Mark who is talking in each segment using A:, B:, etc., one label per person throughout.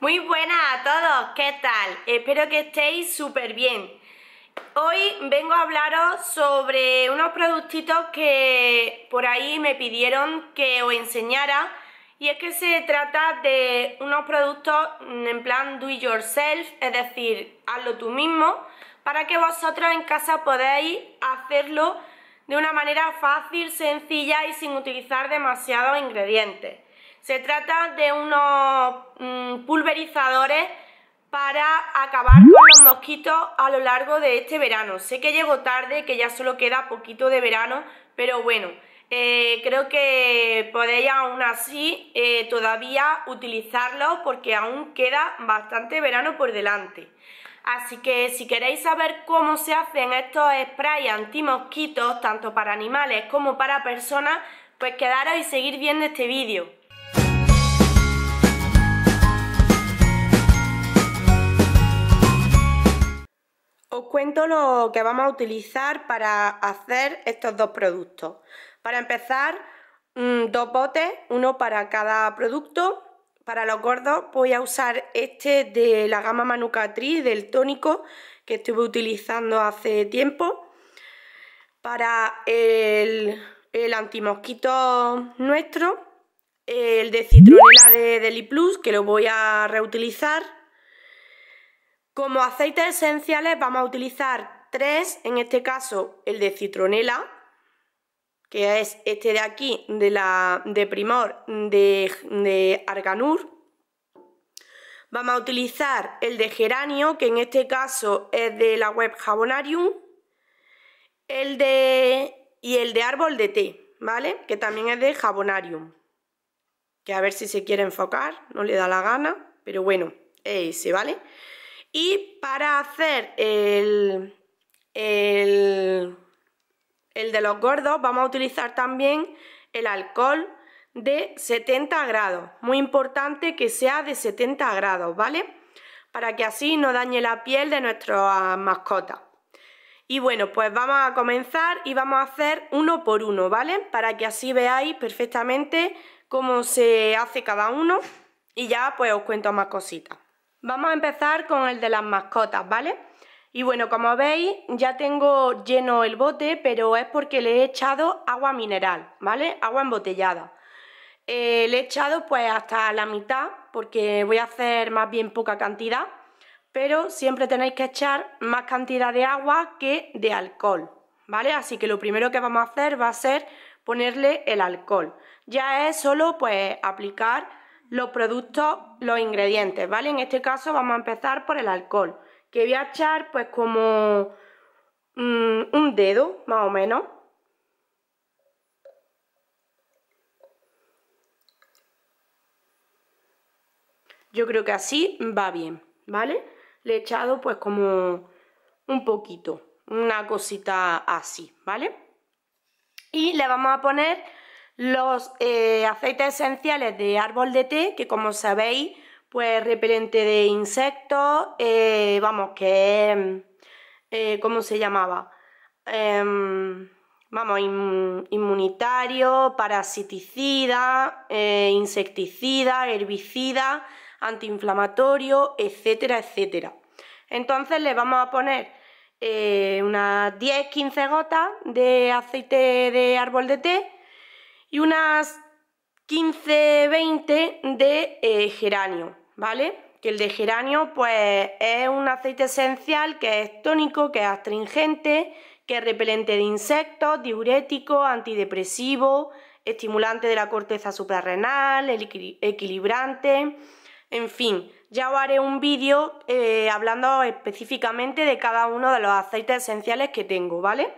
A: Muy buenas a todos, ¿qué tal? Espero que estéis súper bien. Hoy vengo a hablaros sobre unos productitos que por ahí me pidieron que os enseñara y es que se trata de unos productos en plan do it yourself, es decir, hazlo tú mismo para que vosotros en casa podáis hacerlo de una manera fácil, sencilla y sin utilizar demasiados ingredientes. Se trata de unos mm, pulverizadores para acabar con los mosquitos a lo largo de este verano. Sé que llego tarde, que ya solo queda poquito de verano, pero bueno, eh, creo que podéis aún así eh, todavía utilizarlos porque aún queda bastante verano por delante. Así que si queréis saber cómo se hacen estos sprays antimosquitos, tanto para animales como para personas, pues quedaros y seguir viendo este vídeo. Os cuento lo que vamos a utilizar para hacer estos dos productos. Para empezar, mm, dos botes, uno para cada producto. Para los gordos voy a usar este de la gama Manucatriz, del tónico, que estuve utilizando hace tiempo. Para el, el antimosquito nuestro, el de citronela de Deli Plus, que lo voy a reutilizar como aceites esenciales vamos a utilizar tres, en este caso el de citronela, que es este de aquí, de, la, de Primor, de, Arganur. Vamos a utilizar el de geranio, que en este caso es de la web Jabonarium. El de... y el de árbol de té, ¿vale? Que también es de Jabonarium. Que a ver si se quiere enfocar, no le da la gana, pero bueno, es eh, ese, ¿vale? vale y para hacer el, de los gordos vamos a utilizar también el alcohol de 70 grados. Muy importante que sea de 70 grados, ¿vale? Para que así no dañe la piel de nuestra mascota. Y bueno, pues vamos a comenzar y vamos a hacer uno por uno, ¿vale? Para que así veáis perfectamente cómo se hace cada uno y ya pues os cuento más cositas. Vamos a empezar con el de las mascotas, ¿vale? Y bueno, como veis, ya tengo lleno el bote, pero es porque le he echado agua mineral, ¿vale? Agua embotellada. Eh, le he echado pues hasta la mitad, porque voy a hacer más bien poca cantidad, pero siempre tenéis que echar más cantidad de agua que de alcohol, ¿vale? Así que lo primero que vamos a hacer va a ser ponerle el alcohol. Ya es solo pues aplicar los productos, los ingredientes, ¿vale? En este caso vamos a empezar por el alcohol, que voy a echar pues como mm, un dedo, más o menos. Yo creo que así va bien, ¿vale? Le he echado pues como un poquito, una cosita así, ¿vale? Y le vamos a poner los eh, aceites esenciales de árbol de té, que como sabéis, pues repelente de insectos, eh, vamos, que eh, ¿cómo se llamaba? Em, vamos, inmunitario, parasiticida, eh, insecticida, herbicida, antiinflamatorio, etcétera, etcétera. Entonces le vamos a poner unas 10-15 gotas de aceite de árbol de té y unas 15, 20 de eh, geranio, ¿vale? Que el de geranio pues es un aceite esencial que es tónico, que es astringente, que es repelente de insectos, diurético, antidepresivo, estimulante de la corteza suprarrenal, equilibrante, en fin, ya os haré un vídeo eh, hablando específicamente de cada uno de los aceites esenciales que tengo, ¿vale?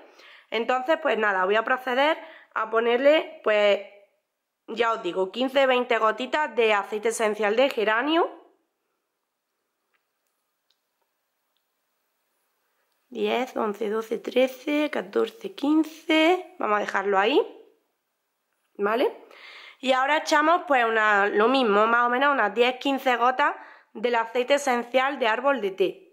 A: Entonces, pues nada, voy a proceder a ponerle, pues, ya os digo, 15-20 gotitas de aceite esencial de geranio. 10, 11, 12, 13, 14, 15, vamos a dejarlo ahí, ¿vale? Y ahora echamos pues lo mismo, más o menos unas 10, 15 gotas del aceite esencial de árbol de té.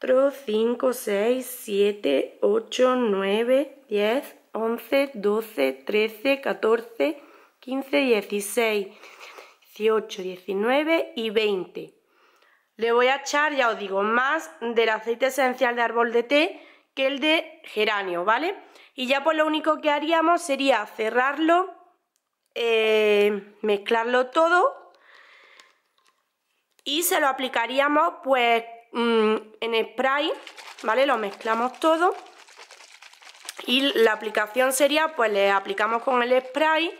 A: 4, 5, 6, 7, 8, 9, 10, 11, 12, 13, 14, 15, 16, 18, 19 y 20. Le voy a echar, ya os digo, más del aceite esencial de árbol de té que el de geranio, ¿vale? Y ya pues lo único que haríamos sería cerrarlo, eh, mezclarlo todo y se lo aplicaríamos pues Mm, en spray, ¿vale? Lo mezclamos todo y la aplicación sería, pues le aplicamos con el spray,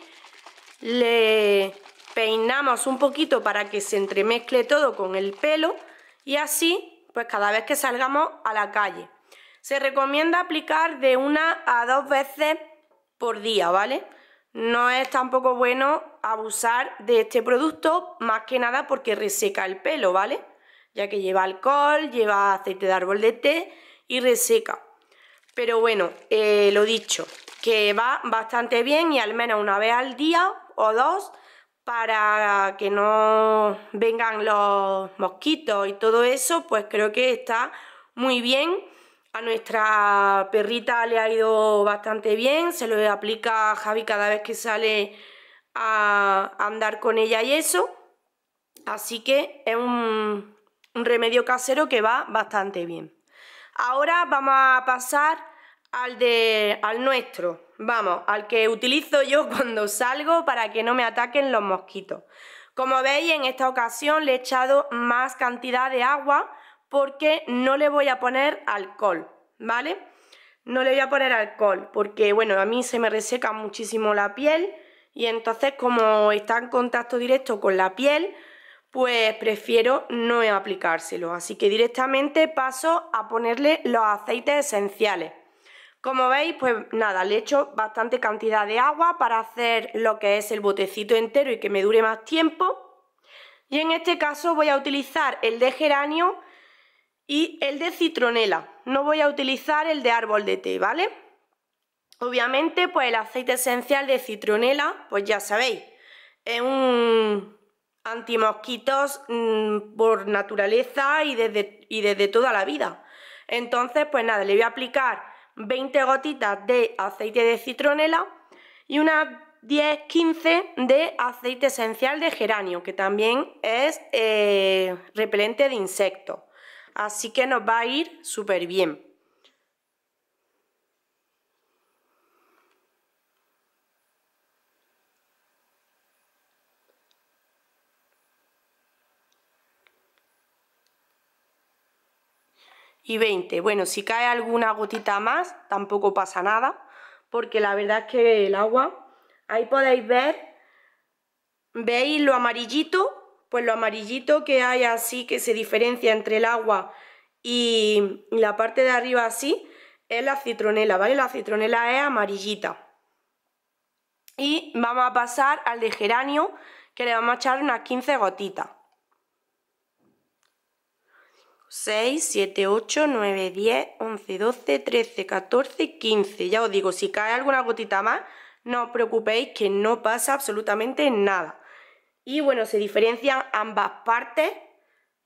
A: le peinamos un poquito para que se entremezcle todo con el pelo y así, pues cada vez que salgamos a la calle. Se recomienda aplicar de una a dos veces por día, ¿vale? No es tampoco bueno abusar de este producto, más que nada porque reseca el pelo, ¿vale? ya que lleva alcohol, lleva aceite de árbol de té y reseca. Pero bueno, eh, lo dicho, que va bastante bien y al menos una vez al día o dos para que no vengan los mosquitos y todo eso, pues creo que está muy bien. A nuestra perrita le ha ido bastante bien, se lo aplica Javi cada vez que sale a andar con ella y eso. Así que es un un remedio casero que va bastante bien. Ahora vamos a pasar al, de, al nuestro, vamos, al que utilizo yo cuando salgo para que no me ataquen los mosquitos. Como veis, en esta ocasión le he echado más cantidad de agua porque no le voy a poner alcohol, ¿vale? No le voy a poner alcohol porque, bueno, a mí se me reseca muchísimo la piel y entonces como está en contacto directo con la piel, pues prefiero no aplicárselo. Así que directamente paso a ponerle los aceites esenciales. Como veis, pues nada, le echo bastante cantidad de agua para hacer lo que es el botecito entero y que me dure más tiempo. Y en este caso voy a utilizar el de geranio y el de citronela. No voy a utilizar el de árbol de té, ¿vale? Obviamente, pues el aceite esencial de citronela, pues ya sabéis, es un antimosquitos mm, por naturaleza y desde, y desde toda la vida. Entonces, pues nada, le voy a aplicar 20 gotitas de aceite de citronela y unas 10-15 de aceite esencial de geranio, que también es eh, repelente de insectos. Así que nos va a ir súper bien. y 20. Bueno, si cae alguna gotita más, tampoco pasa nada, porque la verdad es que el agua... Ahí podéis ver, ¿veis lo amarillito? Pues lo amarillito que hay así, que se diferencia entre el agua y la parte de arriba así, es la citronela, ¿vale? La citronela es amarillita. Y vamos a pasar al de geranio, que le vamos a echar unas 15 gotitas. 6, 7, 8, 9, 10, 11, 12, 13, 14, 15. Ya os digo, si cae alguna gotita más, no os preocupéis que no pasa absolutamente nada. Y bueno, se diferencian ambas partes.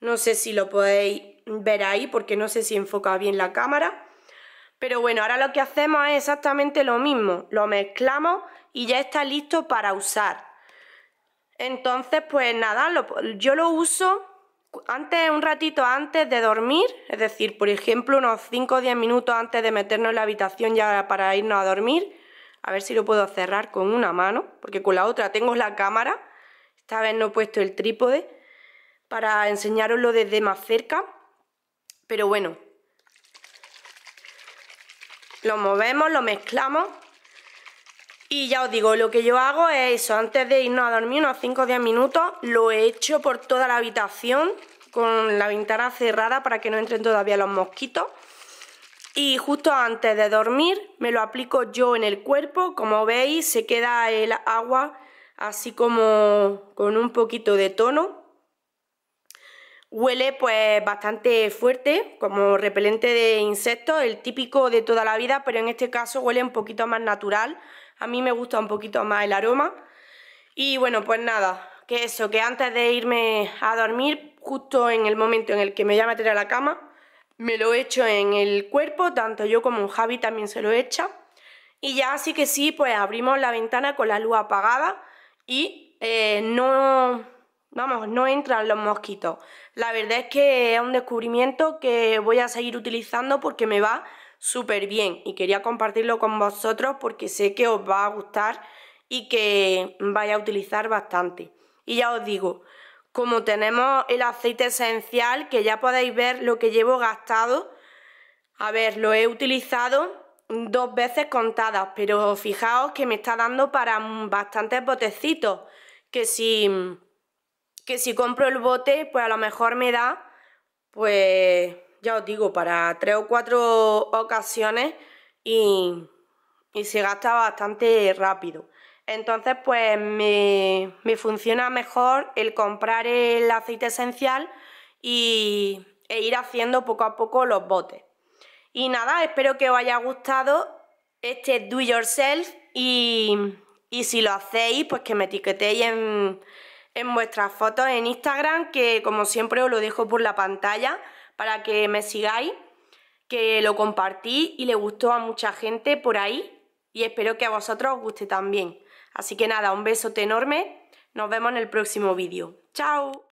A: No sé si lo podéis ver ahí porque no sé si enfoca bien la cámara. Pero bueno, ahora lo que hacemos es exactamente lo mismo. Lo mezclamos y ya está listo para usar. Entonces, pues nada, yo lo uso antes, un ratito antes de dormir, es decir, por ejemplo, unos 5 o 10 minutos antes de meternos en la habitación ya para irnos a dormir, a ver si lo puedo cerrar con una mano, porque con la otra tengo la cámara, esta vez no he puesto el trípode, para enseñaroslo desde más cerca, pero bueno, lo movemos, lo mezclamos y ya os digo, lo que yo hago es eso, antes de irnos a dormir, unos 5 o 10 minutos, lo he hecho por toda la habitación con la ventana cerrada para que no entren todavía los mosquitos. Y justo antes de dormir me lo aplico yo en el cuerpo, como veis se queda el agua así como con un poquito de tono. Huele pues bastante fuerte, como repelente de insectos, el típico de toda la vida, pero en este caso huele un poquito más natural, a mí me gusta un poquito más el aroma. Y bueno, pues nada, que eso, que antes de irme a dormir, justo en el momento en el que me voy a meter a la cama, me lo echo en el cuerpo, tanto yo como Javi también se lo echa. Y ya así que sí, pues abrimos la ventana con la luz apagada y eh, no, vamos, no entran los mosquitos. La verdad es que es un descubrimiento que voy a seguir utilizando porque me va súper bien y quería compartirlo con vosotros porque sé que os va a gustar y que vais a utilizar bastante. Y ya os digo, como tenemos el aceite esencial, que ya podéis ver lo que llevo gastado, a ver, lo he utilizado dos veces contadas, pero fijaos que me está dando para bastantes botecitos, que si, que si compro el bote, pues a lo mejor me da, pues ya os digo, para tres o cuatro ocasiones y, se gasta bastante rápido. Entonces, pues me, funciona mejor el comprar el aceite esencial y, e ir haciendo poco a poco los botes. Y nada, espero que os haya gustado este do yourself y, si lo hacéis, pues que me etiquetéis en, en vuestras fotos en Instagram, que como siempre os lo dejo por la pantalla para que me sigáis, que lo compartí y le gustó a mucha gente por ahí y espero que a vosotros os guste también. Así que nada, un besote enorme, nos vemos en el próximo vídeo. ¡Chao!